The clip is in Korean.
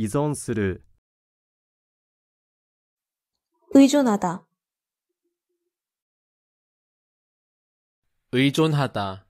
이전스를 의존하다 의존하다